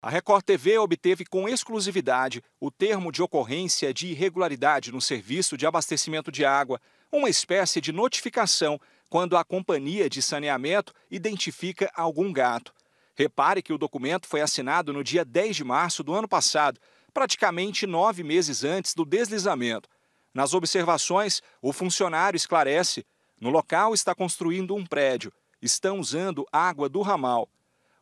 A Record TV obteve com exclusividade o termo de ocorrência de irregularidade no serviço de abastecimento de água, uma espécie de notificação quando a companhia de saneamento identifica algum gato. Repare que o documento foi assinado no dia 10 de março do ano passado, praticamente nove meses antes do deslizamento. Nas observações, o funcionário esclarece: no local está construindo um prédio, estão usando água do ramal.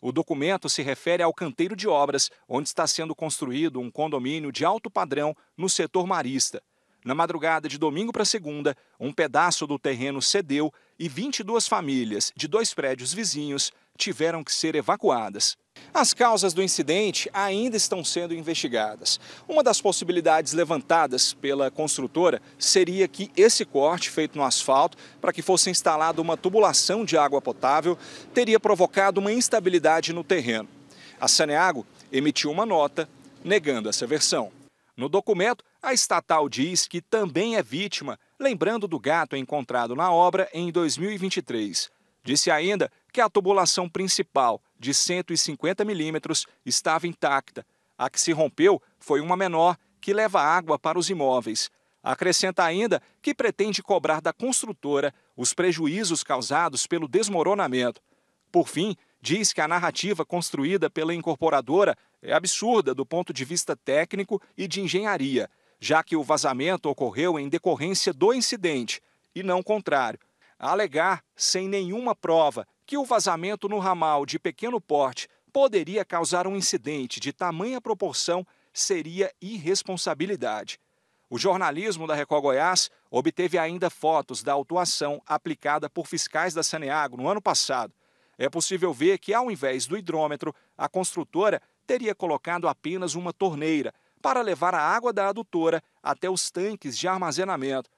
O documento se refere ao canteiro de obras, onde está sendo construído um condomínio de alto padrão no setor marista. Na madrugada de domingo para segunda, um pedaço do terreno cedeu e 22 famílias de dois prédios vizinhos tiveram que ser evacuadas. As causas do incidente ainda estão sendo investigadas. Uma das possibilidades levantadas pela construtora seria que esse corte feito no asfalto, para que fosse instalada uma tubulação de água potável, teria provocado uma instabilidade no terreno. A Saneago emitiu uma nota negando essa versão. No documento, a estatal diz que também é vítima, lembrando do gato encontrado na obra em 2023. Disse ainda que a tubulação principal, de 150 milímetros, estava intacta. A que se rompeu foi uma menor, que leva água para os imóveis. Acrescenta ainda que pretende cobrar da construtora os prejuízos causados pelo desmoronamento. Por fim, diz que a narrativa construída pela incorporadora é absurda do ponto de vista técnico e de engenharia, já que o vazamento ocorreu em decorrência do incidente e não contrário alegar, sem nenhuma prova, que o vazamento no ramal de pequeno porte poderia causar um incidente de tamanha proporção seria irresponsabilidade. O jornalismo da Record Goiás obteve ainda fotos da autuação aplicada por fiscais da Saneago no ano passado. É possível ver que, ao invés do hidrômetro, a construtora teria colocado apenas uma torneira para levar a água da adutora até os tanques de armazenamento.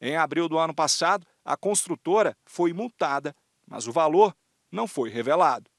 Em abril do ano passado, a construtora foi multada, mas o valor não foi revelado.